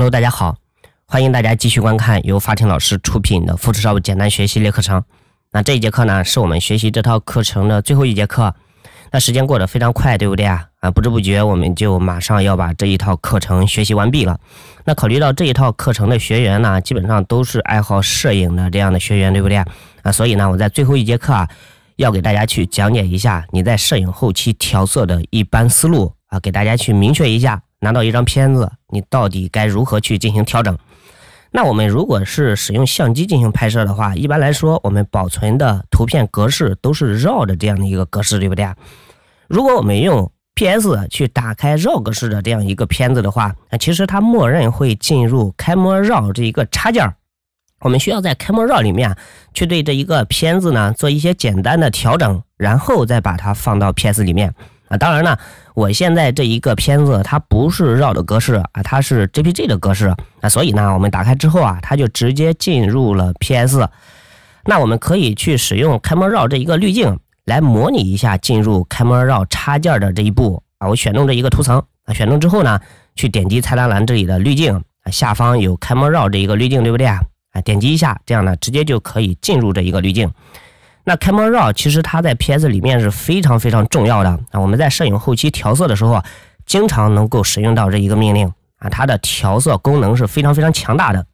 Hello，大家好，欢迎大家继续观看由法庭老师出品的复制 o 简单学习列课程。那这一节课呢，是我们学习这套课程的最后一节课。那时间过得非常快，对不对啊？啊，不知不觉我们就马上要把这一套课程学习完毕了。那考虑到这一套课程的学员呢，基本上都是爱好摄影的这样的学员，对不对啊？所以呢，我在最后一节课啊，要给大家去讲解一下你在摄影后期调色的一般思路啊，给大家去明确一下。拿到一张片子，你到底该如何去进行调整？那我们如果是使用相机进行拍摄的话，一般来说我们保存的图片格式都是 RAW 的这样的一个格式，对不对啊？如果我们用 PS 去打开 RAW 格式的这样一个片子的话，那其实它默认会进入 Camera Raw 这一个插件，我们需要在 Camera Raw 里面去对这一个片子呢做一些简单的调整，然后再把它放到 PS 里面。啊，当然呢，我现在这一个片子它不是绕的格式啊，它是 JPG 的格式啊，所以呢，我们打开之后啊，它就直接进入了 PS。那我们可以去使用 Camera r a 绕这一个滤镜来模拟一下进入 Camera r a 绕插件的这一步啊。我选中这一个图层啊，选中之后呢，去点击菜单栏这里的滤镜啊，下方有 Camera r a 绕这一个滤镜，对不对啊？点击一下，这样呢，直接就可以进入这一个滤镜。那 Camera Raw 其实它在 PS 里面是非常非常重要的啊，我们在摄影后期调色的时候，经常能够使用到这一个命令啊，它的调色功能是非常非常强大的。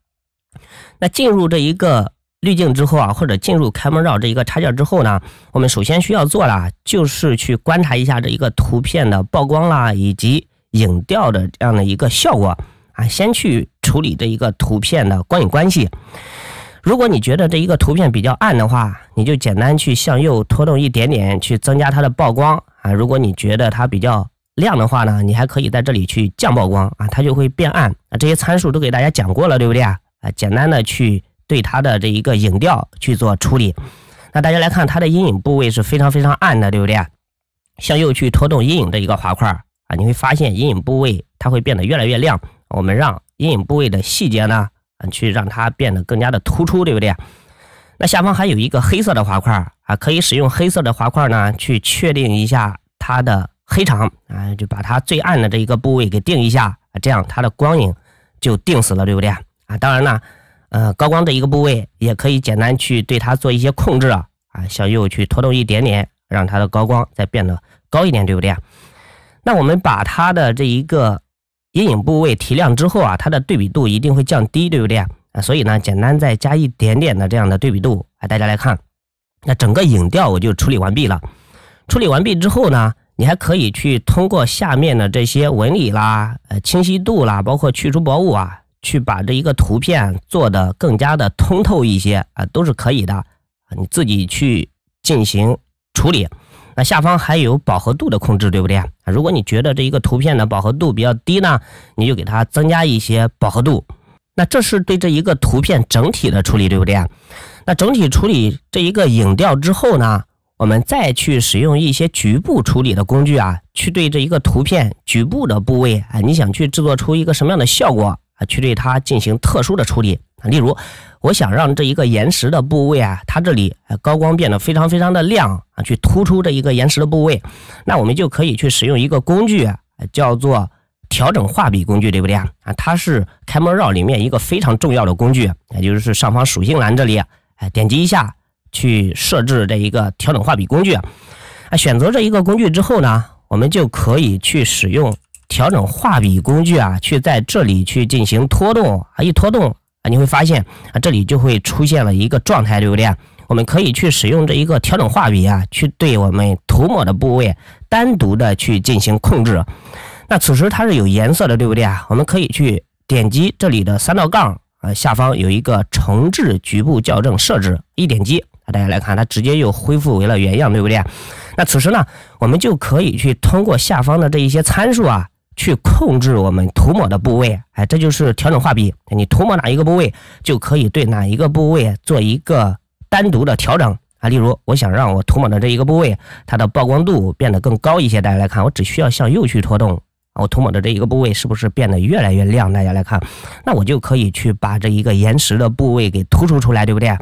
那进入这一个滤镜之后啊，或者进入 Camera Raw 这一个插件之后呢，我们首先需要做的就是去观察一下这一个图片的曝光啦，以及影调的这样的一个效果啊，先去处理这一个图片的光影关系。如果你觉得这一个图片比较暗的话，你就简单去向右拖动一点点去增加它的曝光啊。如果你觉得它比较亮的话呢，你还可以在这里去降曝光啊，它就会变暗啊。这些参数都给大家讲过了，对不对啊？啊，简单的去对它的这一个影调去做处理。那大家来看，它的阴影部位是非常非常暗的，对不对？向右去拖动阴影这一个滑块啊，你会发现阴影部位它会变得越来越亮。我们让阴影部位的细节呢？去让它变得更加的突出，对不对？那下方还有一个黑色的滑块儿啊，可以使用黑色的滑块儿呢，去确定一下它的黑长啊，就把它最暗的这一个部位给定一下，这样它的光影就定死了，对不对啊？当然呢，呃，高光这一个部位也可以简单去对它做一些控制啊，啊，向右去拖动一点点，让它的高光再变得高一点，对不对？那我们把它的这一个。阴影部位提亮之后啊，它的对比度一定会降低，对不对啊？所以呢，简单再加一点点的这样的对比度啊，大家来看，那整个影调我就处理完毕了。处理完毕之后呢，你还可以去通过下面的这些纹理啦、呃清晰度啦，包括去除薄雾啊，去把这一个图片做的更加的通透一些啊，都是可以的。你自己去进行处理。那下方还有饱和度的控制，对不对啊？如果你觉得这一个图片的饱和度比较低呢，你就给它增加一些饱和度。那这是对这一个图片整体的处理，对不对？那整体处理这一个影调之后呢，我们再去使用一些局部处理的工具啊，去对这一个图片局部的部位啊，你想去制作出一个什么样的效果啊？去对它进行特殊的处理。例如，我想让这一个岩石的部位啊，它这里高光变得非常非常的亮啊，去突出这一个岩石的部位，那我们就可以去使用一个工具，叫做调整画笔工具，对不对啊？啊，它是 Camera 里面一个非常重要的工具，也就是上方属性栏这里，哎，点击一下去设置这一个调整画笔工具。啊，选择这一个工具之后呢，我们就可以去使用调整画笔工具啊，去在这里去进行拖动啊，一拖动。你会发现啊，这里就会出现了一个状态，对不对？我们可以去使用这一个调整画笔啊，去对我们涂抹的部位单独的去进行控制。那此时它是有颜色的，对不对啊？我们可以去点击这里的三道杠啊，下方有一个重置局部校正设置，一点击，大家来看，它直接又恢复为了原样，对不对？那此时呢，我们就可以去通过下方的这一些参数啊。去控制我们涂抹的部位，哎，这就是调整画笔。你涂抹哪一个部位，就可以对哪一个部位做一个单独的调整啊。例如，我想让我涂抹的这一个部位，它的曝光度变得更高一些，大家来看，我只需要向右去拖动我涂抹的这一个部位是不是变得越来越亮？大家来看，那我就可以去把这一个岩石的部位给突出出来，对不对？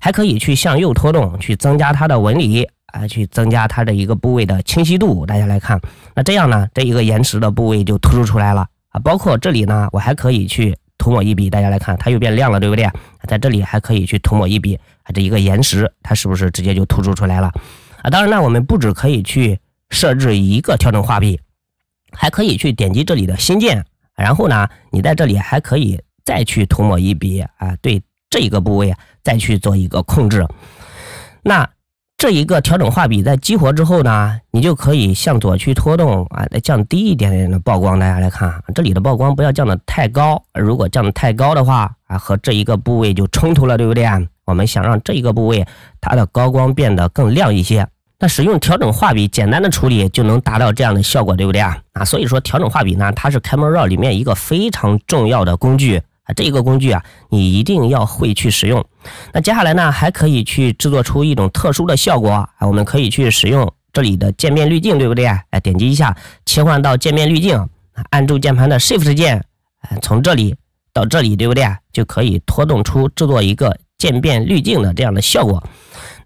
还可以去向右拖动，去增加它的纹理。啊，去增加它的一个部位的清晰度，大家来看，那这样呢，这一个岩石的部位就突出出来了啊。包括这里呢，我还可以去涂抹一笔，大家来看，它又变亮了，对不对？在这里还可以去涂抹一笔，啊，这一个岩石它是不是直接就突出出来了？啊，当然呢，我们不止可以去设置一个调整画笔，还可以去点击这里的新建，然后呢，你在这里还可以再去涂抹一笔，啊，对，这一个部位再去做一个控制，那。这一个调整画笔在激活之后呢，你就可以向左去拖动啊，来降低一点点的曝光。大家来看这里的曝光不要降的太高，如果降的太高的话啊，和这一个部位就冲突了，对不对？我们想让这一个部位它的高光变得更亮一些，那使用调整画笔简单的处理就能达到这样的效果，对不对啊？啊，所以说调整画笔呢，它是 Camera Raw 里面一个非常重要的工具。这一个工具啊，你一定要会去使用。那接下来呢，还可以去制作出一种特殊的效果啊，我们可以去使用这里的渐变滤镜，对不对？哎，点击一下，切换到渐变滤镜，按住键盘的 Shift 键，从这里到这里，对不对？就可以拖动出制作一个渐变滤镜的这样的效果。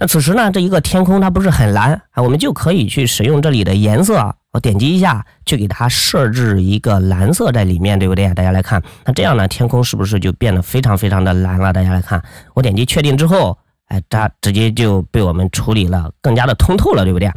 那此时呢，这一个天空它不是很蓝啊，我们就可以去使用这里的颜色。我点击一下，去给它设置一个蓝色在里面，对不对？大家来看，那这样呢，天空是不是就变得非常非常的蓝了？大家来看，我点击确定之后，哎，它直接就被我们处理了，更加的通透了，对不对？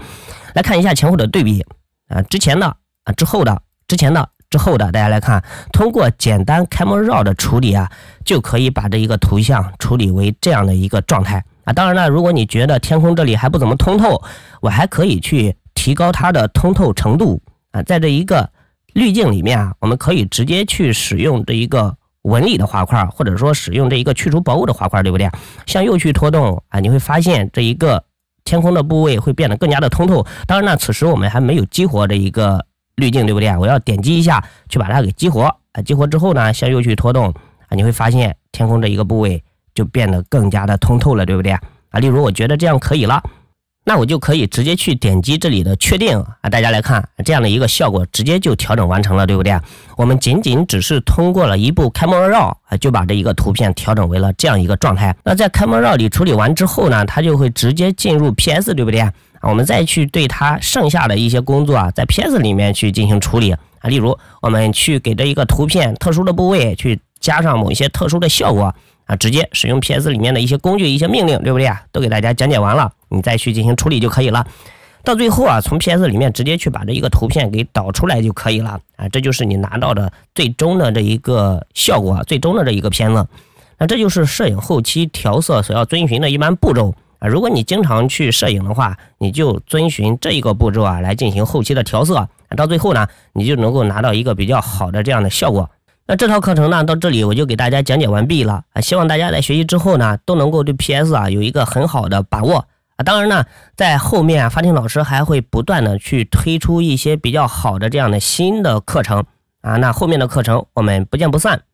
来看一下前后的对比啊，之前的啊，之后的，之前的之后的，大家来看，通过简单开门绕的处理啊，就可以把这一个图像处理为这样的一个状态啊。当然呢，如果你觉得天空这里还不怎么通透，我还可以去。提高它的通透程度啊，在这一个滤镜里面啊，我们可以直接去使用这一个纹理的滑块，或者说使用这一个去除薄雾的滑块，对不对？向右去拖动啊，你会发现这一个天空的部位会变得更加的通透。当然呢，此时我们还没有激活这一个滤镜，对不对？我要点击一下去把它给激活啊。激活之后呢，向右去拖动啊，你会发现天空这一个部位就变得更加的通透了，对不对？啊，例如我觉得这样可以了。那我就可以直接去点击这里的确定啊！大家来看这样的一个效果，直接就调整完成了，对不对？我们仅仅只是通过了一步开模绕啊，就把这一个图片调整为了这样一个状态。那在开模绕里处理完之后呢，它就会直接进入 PS，对不对？啊，我们再去对它剩下的一些工作啊，在 PS 里面去进行处理啊，例如我们去给这一个图片特殊的部位去加上某一些特殊的效果。啊，直接使用 PS 里面的一些工具、一些命令，对不对啊？都给大家讲解完了，你再去进行处理就可以了。到最后啊，从 PS 里面直接去把这一个图片给导出来就可以了啊。这就是你拿到的最终的这一个效果，最终的这一个片子。那这就是摄影后期调色所要遵循的一般步骤啊。如果你经常去摄影的话，你就遵循这一个步骤啊来进行后期的调色，到最后呢，你就能够拿到一个比较好的这样的效果。那这套课程呢，到这里我就给大家讲解完毕了啊！希望大家在学习之后呢，都能够对 PS 啊有一个很好的把握啊！当然呢，在后面啊，发听老师还会不断的去推出一些比较好的这样的新的课程啊！那后面的课程我们不见不散。